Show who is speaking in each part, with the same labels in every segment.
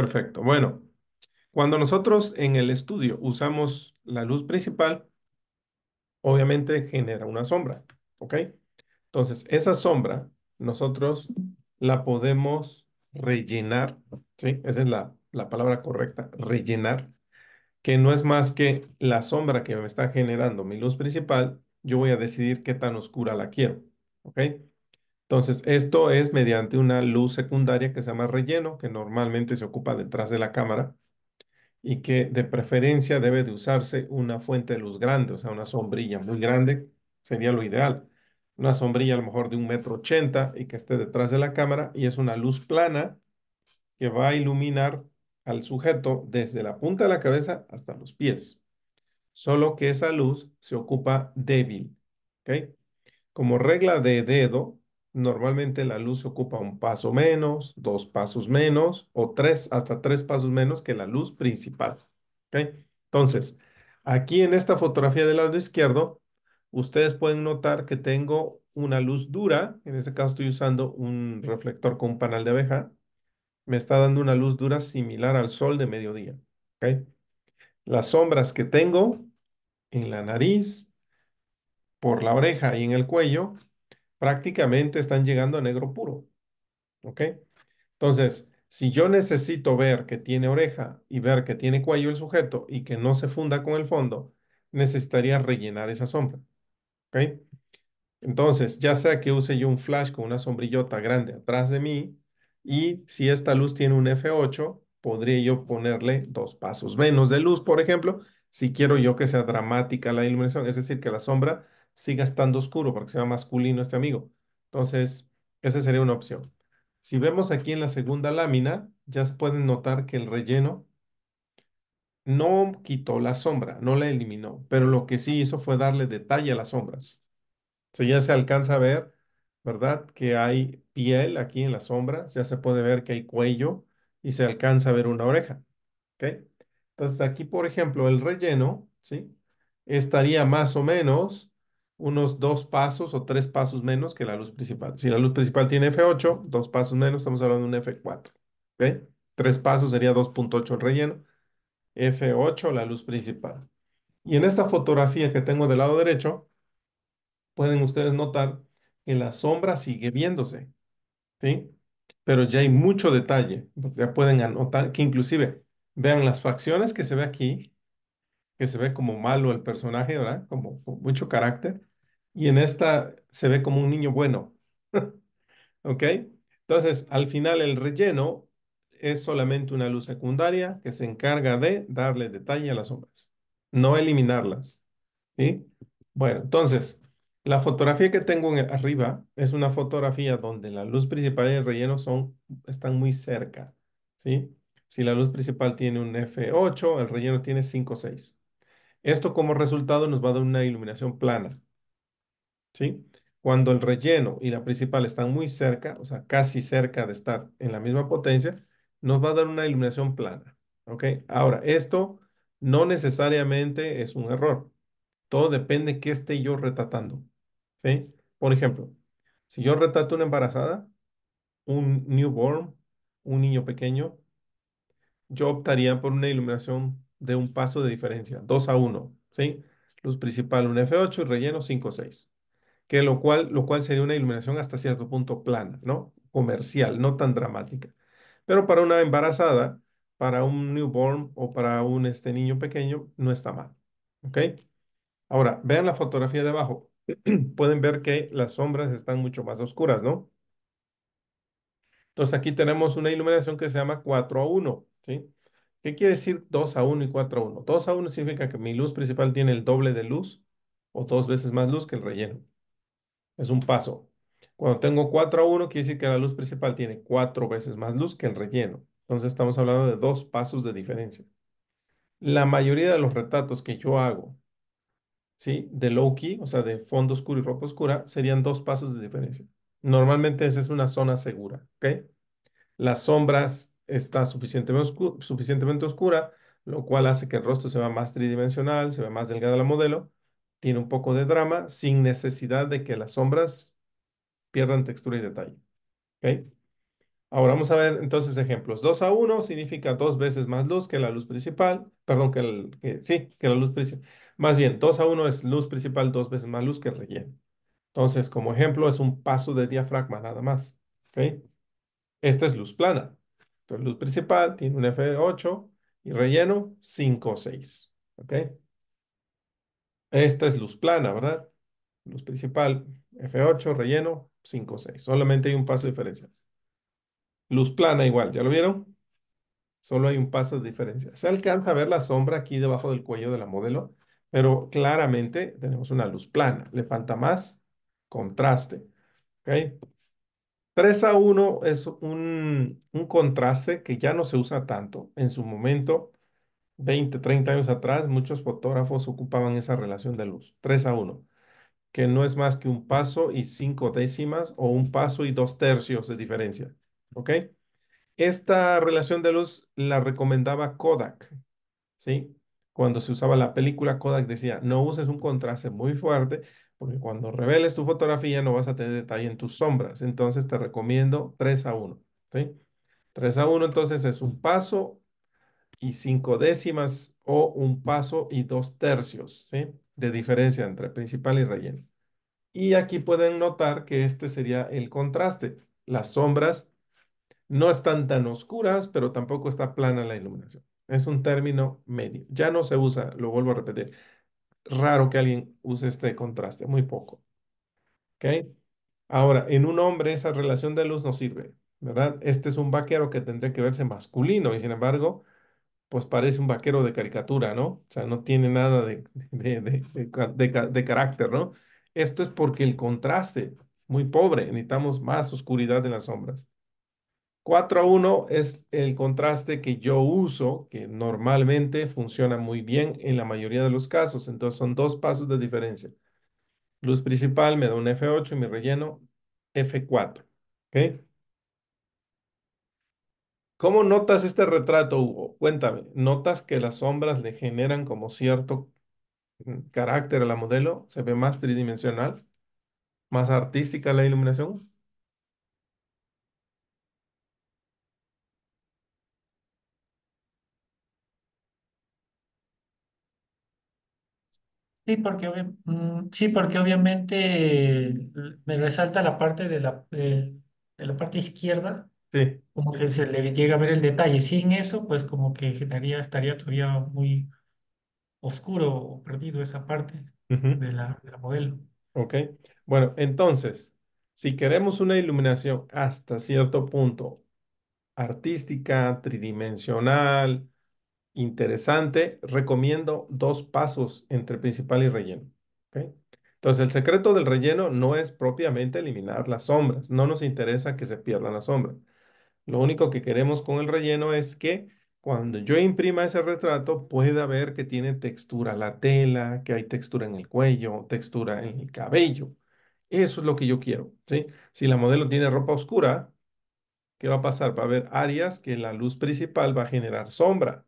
Speaker 1: Perfecto. Bueno, cuando nosotros en el estudio usamos la luz principal, obviamente genera una sombra, ¿ok? Entonces, esa sombra nosotros la podemos rellenar, ¿sí? Esa es la, la palabra correcta, rellenar, que no es más que la sombra que me está generando mi luz principal, yo voy a decidir qué tan oscura la quiero, ¿ok? Entonces, esto es mediante una luz secundaria que se llama relleno, que normalmente se ocupa detrás de la cámara y que de preferencia debe de usarse una fuente de luz grande, o sea, una sombrilla muy grande sería lo ideal. Una sombrilla a lo mejor de un metro ochenta y que esté detrás de la cámara y es una luz plana que va a iluminar al sujeto desde la punta de la cabeza hasta los pies. Solo que esa luz se ocupa débil, ¿ok? Como regla de dedo, normalmente la luz ocupa un paso menos, dos pasos menos o tres, hasta tres pasos menos que la luz principal. Entonces, aquí en esta fotografía del lado izquierdo, ustedes pueden notar que tengo una luz dura, en este caso estoy usando un reflector con un panel de abeja, me está dando una luz dura similar al sol de mediodía. Las sombras que tengo en la nariz, por la oreja y en el cuello prácticamente están llegando a negro puro. ¿Ok? Entonces, si yo necesito ver que tiene oreja y ver que tiene cuello el sujeto y que no se funda con el fondo, necesitaría rellenar esa sombra. ¿Ok? Entonces, ya sea que use yo un flash con una sombrillota grande atrás de mí y si esta luz tiene un F8, podría yo ponerle dos pasos menos de luz, por ejemplo, si quiero yo que sea dramática la iluminación, es decir, que la sombra siga estando oscuro, porque sea masculino este amigo. Entonces, esa sería una opción. Si vemos aquí en la segunda lámina, ya se pueden notar que el relleno no quitó la sombra, no la eliminó, pero lo que sí hizo fue darle detalle a las sombras. O sea, ya se alcanza a ver, ¿verdad? Que hay piel aquí en las sombras, ya se puede ver que hay cuello y se alcanza a ver una oreja, ¿ok? Entonces aquí, por ejemplo, el relleno, ¿sí? Estaría más o menos unos dos pasos o tres pasos menos que la luz principal. Si la luz principal tiene F8, dos pasos menos, estamos hablando de un F4. ¿okay? Tres pasos sería 2.8 el relleno. F8, la luz principal. Y en esta fotografía que tengo del lado derecho, pueden ustedes notar que la sombra sigue viéndose. ¿sí? Pero ya hay mucho detalle. Ya pueden anotar que inclusive vean las facciones que se ve aquí, que se ve como malo el personaje, ¿verdad? Como mucho carácter y en esta se ve como un niño bueno. ¿Ok? Entonces, al final el relleno es solamente una luz secundaria que se encarga de darle detalle a las sombras, no eliminarlas. ¿Sí? Bueno, entonces, la fotografía que tengo arriba es una fotografía donde la luz principal y el relleno son, están muy cerca. ¿Sí? Si la luz principal tiene un F8, el relleno tiene 6. Esto como resultado nos va a dar una iluminación plana. ¿sí? Cuando el relleno y la principal están muy cerca, o sea, casi cerca de estar en la misma potencia, nos va a dar una iluminación plana, ¿ok? Ahora, esto no necesariamente es un error. Todo depende de qué esté yo retratando, Por ejemplo, si yo retrato una embarazada, un newborn, un niño pequeño, yo optaría por una iluminación de un paso de diferencia, 2 a 1, ¿sí? Luz principal un F8 y relleno 5 6 que lo cual, lo cual sería una iluminación hasta cierto punto plana, ¿no? Comercial, no tan dramática. Pero para una embarazada, para un newborn o para un este niño pequeño, no está mal, ¿ok? Ahora, vean la fotografía de abajo. Pueden ver que las sombras están mucho más oscuras, ¿no? Entonces aquí tenemos una iluminación que se llama 4 a 1, ¿sí? ¿Qué quiere decir 2 a 1 y 4 a 1? 2 a 1 significa que mi luz principal tiene el doble de luz o dos veces más luz que el relleno es un paso. Cuando tengo 4 a 1, quiere decir que la luz principal tiene 4 veces más luz que el relleno. Entonces estamos hablando de dos pasos de diferencia. La mayoría de los retratos que yo hago, ¿sí? De low key, o sea, de fondo oscuro y ropa oscura, serían dos pasos de diferencia. Normalmente esa es una zona segura, ¿ok? Las sombras está suficientemente, suficientemente oscura, lo cual hace que el rostro se vea más tridimensional, se vea más delgado la modelo, tiene un poco de drama sin necesidad de que las sombras pierdan textura y detalle. ¿Okay? Ahora vamos a ver entonces ejemplos. 2 a 1 significa dos veces más luz que la luz principal. Perdón, que, el, sí, que la luz principal. Más bien, 2 a 1 es luz principal, dos veces más luz que el relleno. Entonces, como ejemplo, es un paso de diafragma nada más. ¿Okay? Esta es luz plana. Entonces, luz principal tiene un F8 y relleno 5 o 6. ¿Ok? Esta es luz plana, ¿verdad? Luz principal, F8, relleno, 5, 6. Solamente hay un paso de diferencia. Luz plana igual, ¿ya lo vieron? Solo hay un paso de diferencia. Se alcanza a ver la sombra aquí debajo del cuello de la modelo, pero claramente tenemos una luz plana. Le falta más contraste. ¿Ok? 3 a 1 es un, un contraste que ya no se usa tanto. En su momento 20, 30 años atrás, muchos fotógrafos ocupaban esa relación de luz, 3 a 1, que no es más que un paso y cinco décimas o un paso y dos tercios de diferencia. ¿Ok? Esta relación de luz la recomendaba Kodak, ¿sí? Cuando se usaba la película, Kodak decía, no uses un contraste muy fuerte porque cuando reveles tu fotografía no vas a tener detalle en tus sombras. Entonces te recomiendo 3 a 1, ¿sí? 3 a 1 entonces es un paso y cinco décimas o un paso y dos tercios ¿sí? de diferencia entre principal y relleno. Y aquí pueden notar que este sería el contraste. Las sombras no están tan oscuras, pero tampoco está plana la iluminación. Es un término medio. Ya no se usa, lo vuelvo a repetir. Raro que alguien use este contraste, muy poco. ¿Ok? Ahora, en un hombre esa relación de luz no sirve, ¿verdad? Este es un vaquero que tendría que verse masculino y sin embargo pues parece un vaquero de caricatura, ¿no? O sea, no tiene nada de, carácter, ¿no? Esto es porque el contraste, muy pobre, necesitamos más oscuridad en las sombras. 4 a 1 es el contraste que yo uso, que normalmente funciona muy bien en la mayoría de los casos. Entonces son dos pasos de diferencia. Luz principal me da un F8 y mi relleno F4. ¿Ok? ¿Cómo notas este retrato, Hugo? Cuéntame, ¿notas que las sombras le generan como cierto mm, carácter a la modelo? ¿Se ve más tridimensional? ¿Más artística la iluminación? Sí, porque, mm, obviamente eh, me resalta la parte de la, eh, de la parte izquierda. Sí, como que se le llega a ver el detalle. Sin eso, pues como que generaría, estaría todavía muy oscuro o perdido esa parte de la, modelo. Ok. Bueno, entonces, si queremos una iluminación hasta cierto punto artística, tridimensional, interesante, recomiendo dos pasos entre principal y relleno. Entonces, el secreto del relleno no es propiamente eliminar las sombras, no nos interesa que se pierdan las sombras. Lo único que queremos con el relleno es que cuando yo imprima ese retrato pueda ver que tiene textura la tela, que hay textura en el cuello, textura en el cabello. Eso es lo que yo quiero, ¿sí? Si la modelo tiene ropa oscura, ¿qué va a pasar? Va a haber áreas que la luz principal va a generar sombra,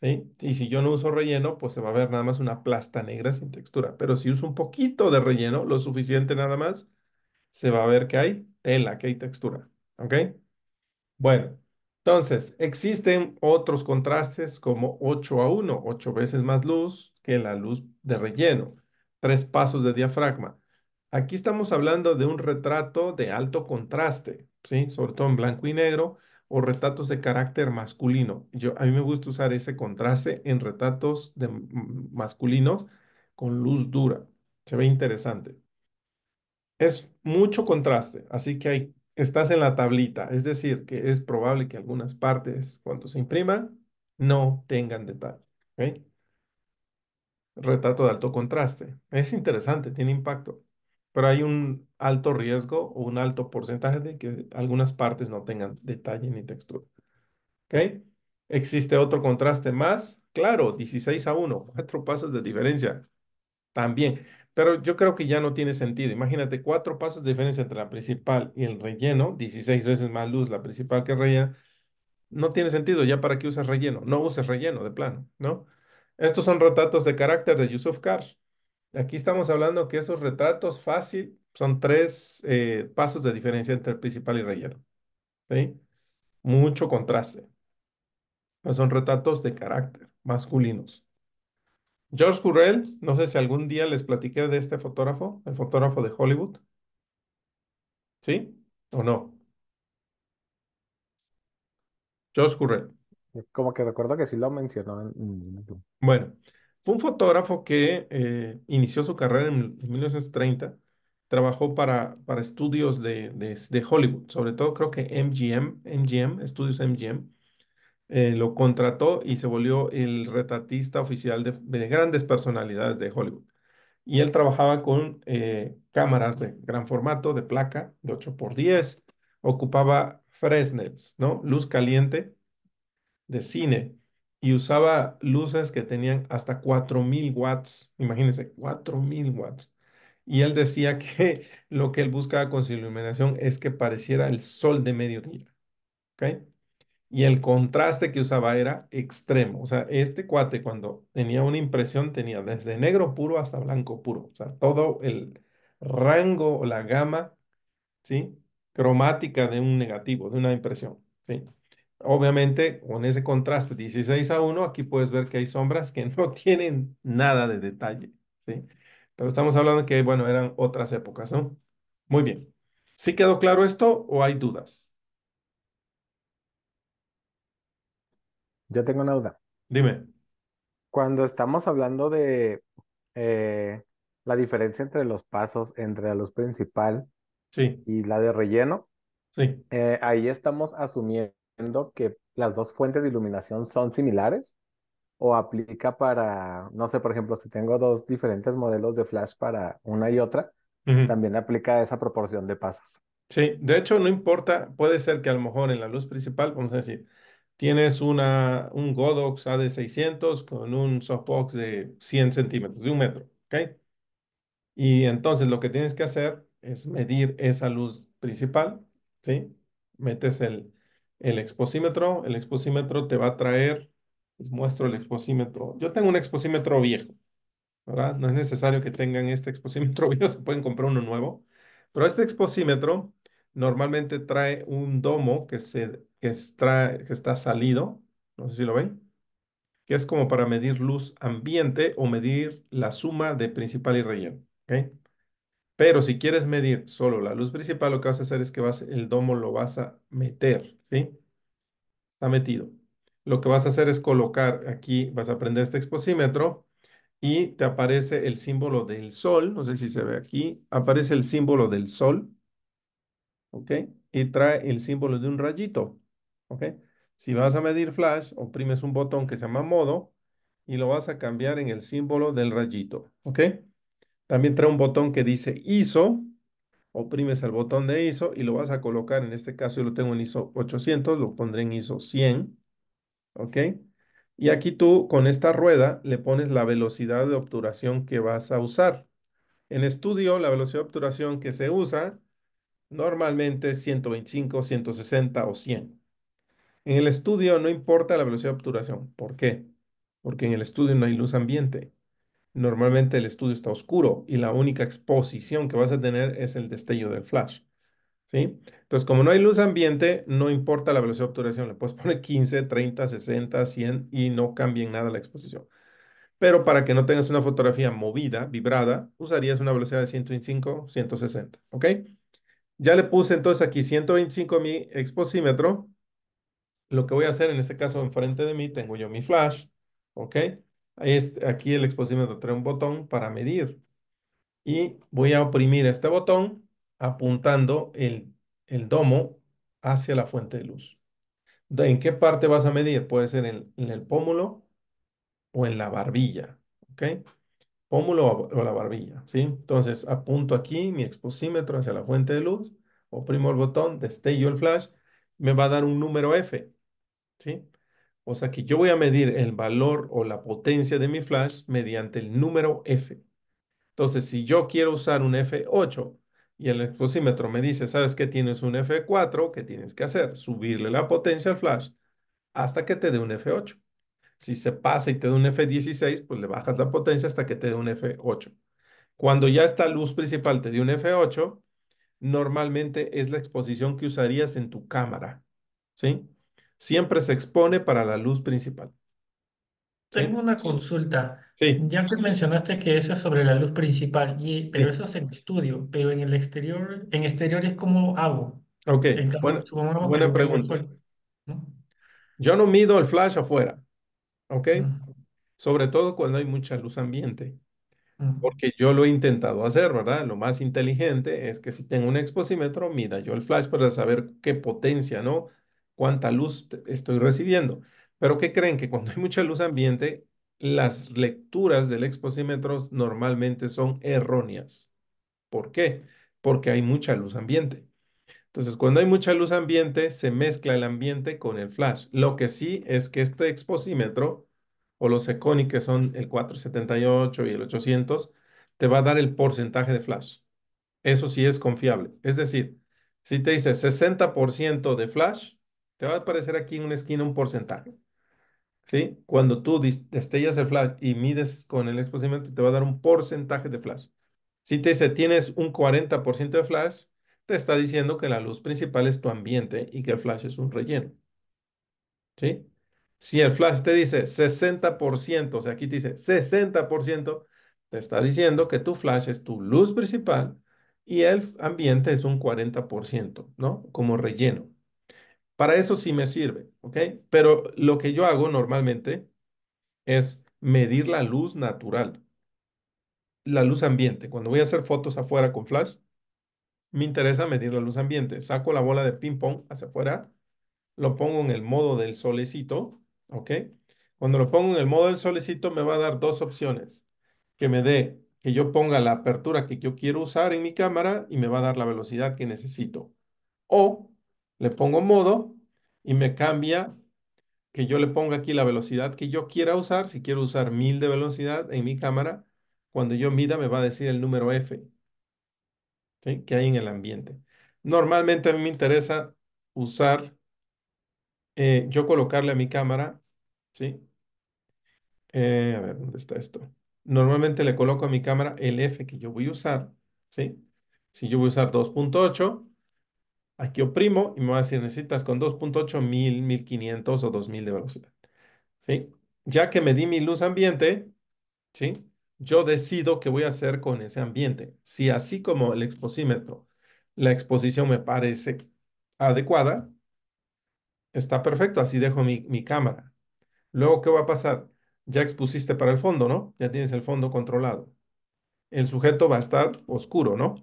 Speaker 1: ¿sí? Y si yo no uso relleno, pues se va a ver nada más una plasta negra sin textura. Pero si uso un poquito de relleno, lo suficiente nada más, se va a ver que hay tela, que hay textura, ¿ok? Bueno, entonces, existen otros contrastes como 8 a 1, 8 veces más luz que la luz de relleno, tres pasos de diafragma. Aquí estamos hablando de un retrato de alto contraste, ¿sí? Sobre todo en blanco y negro o retratos de carácter masculino. Yo, a mí me gusta usar ese contraste en retratos de masculinos con luz dura. Se ve interesante. Es mucho contraste, así que hay estás en la tablita, es decir, que es probable que algunas partes cuando se impriman no tengan detalle. Retrato de alto contraste. Es interesante, tiene impacto, pero hay un alto riesgo o un alto porcentaje de que algunas partes no tengan detalle ni textura. Existe otro contraste más. Claro, 16 a 1, cuatro pasos de diferencia. También pero yo creo que ya no tiene sentido. Imagínate cuatro pasos de diferencia entre la principal y el relleno, 16 veces más luz la principal que rellena. No tiene sentido, ya para qué usas relleno. No uses relleno de plano, ¿no? Estos son retratos de carácter de Yusuf Karsh. Aquí estamos hablando que esos retratos fácil son tres eh, pasos de diferencia entre principal y relleno. Mucho contraste. son retratos de carácter masculinos. George Currell, no sé si algún día les platiqué de este fotógrafo, el fotógrafo de Hollywood. ¿Sí o no? George Currell. Como que recuerdo que sí lo mencionó Bueno, fue un fotógrafo que eh, inició su carrera en, 1930. Trabajó para, para estudios de, de Hollywood, sobre todo creo que MGM, MGM, estudios MGM eh, lo contrató y se volvió el retratista oficial de, grandes personalidades de Hollywood. Y él trabajaba con eh, cámaras de gran formato, de placa, de 8x10. Ocupaba Fresnets, ¿no? Luz caliente de cine. Y usaba luces que tenían hasta 4000 watts. Imagínense, 4000 watts. Y él decía que lo que él buscaba con su iluminación es que pareciera el sol de mediodía. ¿Ok? Y el contraste que usaba era extremo. O sea, este cuate cuando tenía una impresión tenía desde negro puro hasta blanco puro. O sea, todo el rango o la gama, ¿sí? Cromática de un negativo, de una impresión, ¿sí? Obviamente, con ese contraste 16 a 1, aquí puedes ver que hay sombras que no tienen nada de detalle, ¿sí? Pero estamos hablando que, bueno, eran otras épocas, ¿no? Muy bien. ¿Sí quedó claro esto o hay dudas? Yo tengo una duda. Dime. Cuando estamos hablando de eh, la diferencia entre los pasos, entre la luz principal y la de relleno, sí. Eh, ahí estamos asumiendo que las dos fuentes de iluminación son similares o aplica para, no sé, por ejemplo, si tengo dos diferentes modelos de flash para una y otra, también aplica esa proporción de pasos. Sí, de hecho no importa, puede ser que a lo mejor en la luz principal, vamos a decir, tienes una, un Godox AD600 con un softbox de 100 centímetros, de un metro, ¿ok? Y entonces lo que tienes que hacer es medir esa luz principal, ¿sí? Metes el, exposímetro, el exposímetro te va a traer, les muestro el exposímetro. Yo tengo un exposímetro viejo, ¿verdad? No es necesario que tengan este exposímetro viejo, se pueden comprar uno nuevo. Pero este exposímetro normalmente trae un domo que, se, que está salido, no sé si lo ven, que es como para medir luz ambiente o medir la suma de principal y relleno. Pero si quieres medir solo la luz principal, lo que vas a hacer es que vas, el domo lo vas a meter. ¿sí? Está metido. Lo que vas a hacer es colocar aquí, vas a prender este exposímetro y te aparece el símbolo del sol. No sé si se ve aquí. Aparece el símbolo del sol ¿ok? Y trae el símbolo de un rayito, ¿ok? Si vas a medir flash, oprimes un botón que se llama modo y lo vas a cambiar en el símbolo del rayito, ¿ok? También trae un botón que dice ISO, oprimes el botón de ISO y lo vas a colocar, en este caso yo lo tengo en ISO 800, lo pondré en ISO 100, ¿ok? Y aquí tú con esta rueda le pones la velocidad de obturación que vas a usar. En estudio, la velocidad de obturación que se usa normalmente 125, 160 o 100. En el estudio no importa la velocidad de obturación. ¿Por qué? Porque en el estudio no hay luz ambiente. Normalmente el estudio está oscuro y la única exposición que vas a tener es el destello del flash. ¿Sí? Entonces, como no hay luz ambiente, no importa la velocidad de obturación. Le puedes poner 15, 30, 60, 100 y no cambien nada la exposición. Pero para que no tengas una fotografía movida, vibrada, usarías una velocidad de 125, 160. ¿Ok? Ya le puse entonces aquí 125 mi exposímetro. Lo que voy a hacer en este caso, enfrente de mí tengo yo mi flash, ¿ok? Este, aquí el exposímetro trae un botón para medir. Y voy a oprimir este botón apuntando el, el domo hacia la fuente de luz. ¿En qué parte vas a medir? Puede ser en, en el pómulo o en la barbilla, ¿ok? pómulo o la barbilla, ¿sí? Entonces apunto aquí mi exposímetro hacia la fuente de luz, oprimo el botón, destello el flash, me va a dar un número F, ¿sí? O sea que yo voy a medir el valor o la potencia de mi flash mediante el número F. Entonces, si yo quiero usar un F8 y el exposímetro me dice, ¿sabes qué, Tienes un F4, ¿qué tienes que hacer? Subirle la potencia al flash hasta que te dé un F8. Si se pasa y te da un F16, pues le bajas la potencia hasta que te dé un F8. Cuando ya esta luz principal te dio un F8, normalmente es la exposición que usarías en tu cámara, ¿sí? Siempre se expone para la luz principal. Tengo una consulta. Ya que mencionaste que eso es sobre la luz principal, y, pero eso es en estudio, pero en el exterior, en exteriores, ¿cómo hago? Ok, buena pregunta. Yo no mido el flash afuera. ¿ok? Sobre todo cuando hay mucha luz ambiente. Porque yo lo he intentado hacer, ¿verdad? Lo más inteligente es que si tengo un exposímetro, mida yo el flash para saber qué potencia, ¿no? Cuánta luz estoy recibiendo. Pero ¿qué creen? Que cuando hay mucha luz ambiente, las lecturas del exposímetro normalmente son erróneas. ¿Por qué? Porque hay mucha luz ambiente. Entonces, cuando hay mucha luz ambiente, se mezcla el ambiente con el flash. Lo que sí es que este exposímetro o los Econi, que son el 478 y el 800, te va a dar el porcentaje de flash. Eso sí es confiable. Es decir, si te dice 60% de flash, te va a aparecer aquí en una esquina un porcentaje. ¿Sí? Cuando tú destellas el flash y mides con el exposímetro, te va a dar un porcentaje de flash. Si te dice tienes un 40% de flash, te está diciendo que la luz principal es tu ambiente y que el flash es un relleno. ¿Sí? Si el flash te dice 60%, o sea, aquí te dice 60%, te está diciendo que tu flash es tu luz principal y el ambiente es un 40%, ¿no? Como relleno. Para eso sí me sirve, ¿ok? Pero lo que yo hago normalmente es medir la luz natural, la luz ambiente. Cuando voy a hacer fotos afuera con flash, me interesa medir la luz ambiente. Saco la bola de ping pong hacia afuera, lo pongo en el modo del solecito, ¿ok? Cuando lo pongo en el modo del solecito me va a dar dos opciones. Que me dé, que yo ponga la apertura que yo quiero usar en mi cámara y me va a dar la velocidad que necesito. O le pongo modo y me cambia que yo le ponga aquí la velocidad que yo quiera usar. Si quiero usar 1000 de velocidad en mi cámara, cuando yo mida me va a decir el número F que hay en el ambiente. Normalmente a mí me interesa usar, eh, yo colocarle a mi cámara, ¿sí? Eh, a ver, ¿dónde está esto? Normalmente le coloco a mi cámara el F que yo voy a usar, ¿sí? Si yo voy a usar 2.8, aquí oprimo y me va a decir, necesitas con 2.8 1000, 1500 o 2000 de velocidad, ¿sí? Ya que me di mi luz ambiente, ¿sí? yo decido qué voy a hacer con ese ambiente. Si así como el exposímetro, la exposición me parece adecuada, está perfecto, así dejo mi, cámara. Luego, ¿qué va a pasar? Ya expusiste para el fondo, ¿no? Ya tienes el fondo controlado. El sujeto va a estar oscuro, ¿no?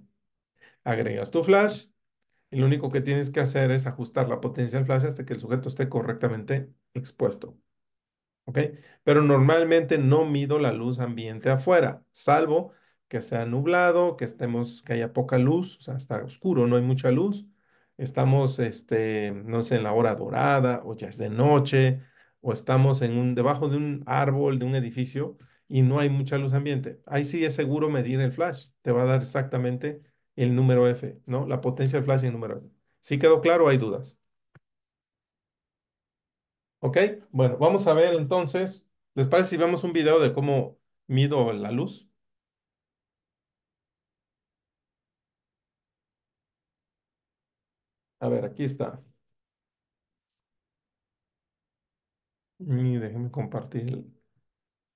Speaker 1: Agregas tu flash y lo único que tienes que hacer es ajustar la potencia del flash hasta que el sujeto esté correctamente expuesto. Pero normalmente no mido la luz ambiente afuera, salvo que sea nublado, que estemos, que haya poca luz, o sea, está oscuro, no hay mucha luz, estamos, este, no sé, en la hora dorada, o ya es de noche, o estamos en un, debajo de un árbol, de un edificio, y no hay mucha luz ambiente. Ahí sí es seguro medir el flash, te va a dar exactamente el número F, ¿no? La potencia del flash y el número F. ¿Sí quedó claro, hay dudas. Ok, bueno, vamos a ver entonces. ¿Les parece si vemos un video de cómo mido la luz? A ver, aquí está. Y déjenme compartir el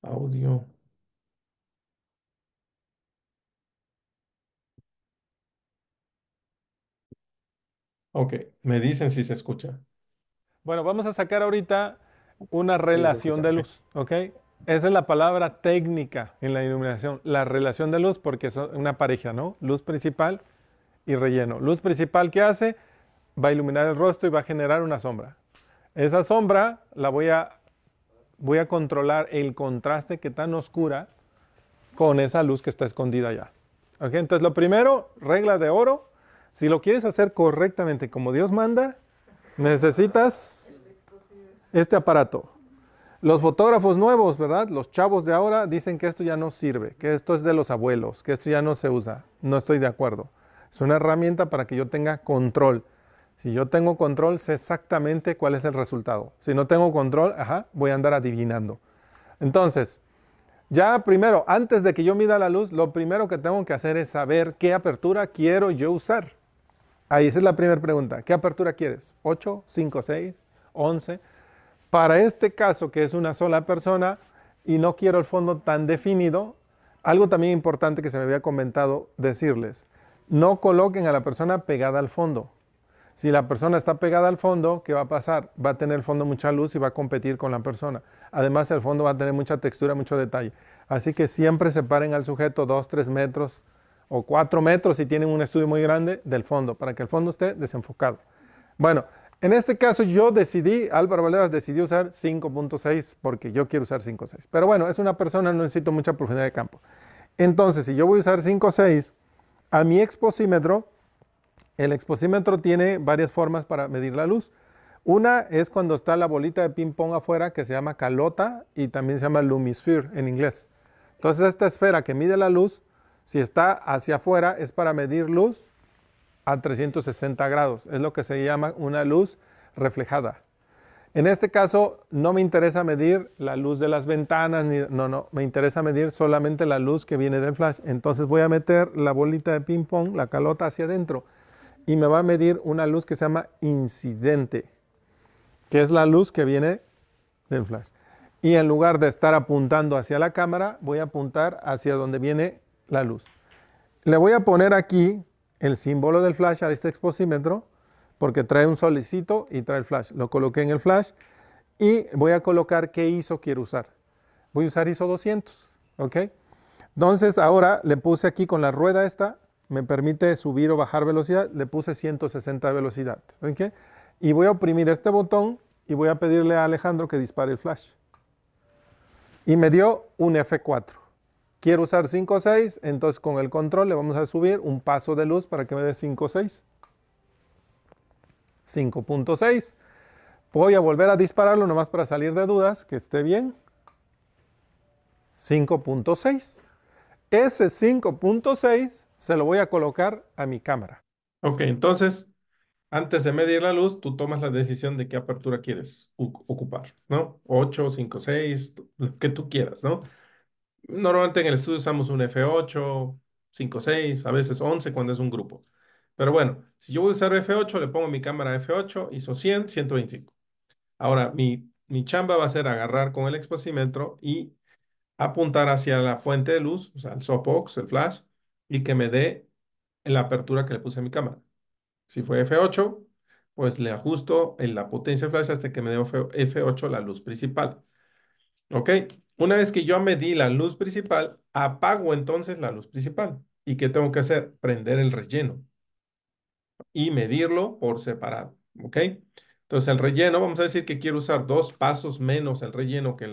Speaker 1: audio. Ok, me dicen si se escucha. Bueno, vamos a sacar ahorita una relación de luz, ¿ok? Esa es la palabra técnica en la iluminación, la relación de luz, porque es una pareja, ¿no? Luz principal y relleno. Luz principal, ¿qué hace? Va a iluminar el rostro y va a generar una sombra. Esa sombra la voy a, voy a controlar el contraste que tan oscura con esa luz que está escondida allá. ¿Ok? Entonces, lo primero, regla de oro, si lo quieres hacer correctamente como Dios manda, Necesitas este aparato. Los fotógrafos nuevos, ¿verdad? Los chavos de ahora dicen que esto ya no sirve, que esto es de los abuelos, que esto ya no se usa. No estoy de acuerdo. Es una herramienta para que yo tenga control. Si yo tengo control, sé exactamente cuál es el resultado. Si no tengo control, ajá, voy a andar adivinando. Entonces, ya primero, antes de que yo mida la luz, lo primero que tengo que hacer es saber qué apertura quiero yo usar. Ahí esa es la primera pregunta. ¿Qué apertura quieres? ¿8, 5, 6, 11? Para este caso, que es una sola persona y no quiero el fondo tan definido, algo también importante que se me había comentado decirles, no coloquen a la persona pegada al fondo. Si la persona está pegada al fondo, ¿qué va a pasar? Va a tener el fondo mucha luz y va a competir con la persona. Además, el fondo va a tener mucha textura, mucho detalle. Así que siempre separen al sujeto 2, 3 metros o 4 metros si tienen un estudio muy grande del fondo, para que el fondo esté desenfocado. Bueno, en este caso yo decidí, Álvaro Valdez decidió usar 5.6 porque yo quiero usar 5.6. Pero bueno, es una persona, no necesito mucha profundidad de campo. Entonces, si yo voy a usar 5.6, a mi exposímetro, el exposímetro tiene varias formas para medir la luz. Una es cuando está la bolita de ping-pong afuera que se llama calota y también se llama lumisphere en inglés. Entonces, esta esfera que mide la luz si está hacia afuera es para medir luz a 360 grados. Es lo que se llama una luz reflejada. En este caso no me interesa medir la luz de las ventanas, ni, no, no, me interesa medir solamente la luz que viene del flash. Entonces voy a meter la bolita de ping pong, la calota hacia adentro y me va a medir una luz que se llama incidente, que es la luz que viene del flash. Y en lugar de estar apuntando hacia la cámara, voy a apuntar hacia donde viene la luz. Le voy a poner aquí el símbolo del flash a este exposímetro porque trae un solicito y trae el flash. Lo coloqué en el flash y voy a colocar qué ISO quiero usar. Voy a usar ISO 200, ¿ok? Entonces ahora le puse aquí con la rueda esta, me permite subir o bajar velocidad, le puse 160 de velocidad, Y voy a oprimir este botón y voy a pedirle a Alejandro que dispare el flash. Y me dio un F4. Quiero usar 5.6, entonces con el control le vamos a subir un paso de luz para que me dé 5.6. 5.6. Voy a volver a dispararlo nomás para salir de dudas, que esté bien. 5.6. Ese 5.6 se lo voy a colocar a mi cámara. Ok, entonces, antes de medir la luz, tú tomas la decisión de qué apertura quieres ocupar, ¿no? 8, 5, 6, lo que tú quieras, ¿no? Normalmente en el estudio usamos un F8, 5, 6, a veces 11 cuando es un grupo. Pero bueno, si yo voy a usar F8, le pongo mi cámara F8, hizo 100, 125. Ahora, mi, mi chamba va a ser agarrar con el exposímetro y apuntar hacia la fuente de luz, o sea, el softbox, el flash, y que me dé la apertura que le puse a mi cámara. Si fue F8, pues le ajusto en la potencia flash hasta que me dé F8 la luz principal. ¿Ok? Una vez que yo medí la luz principal, apago entonces la luz principal. ¿Y qué tengo que hacer? Prender el relleno y medirlo por separado, ¿ok? Entonces el relleno, vamos a decir que quiero usar dos pasos menos el relleno que la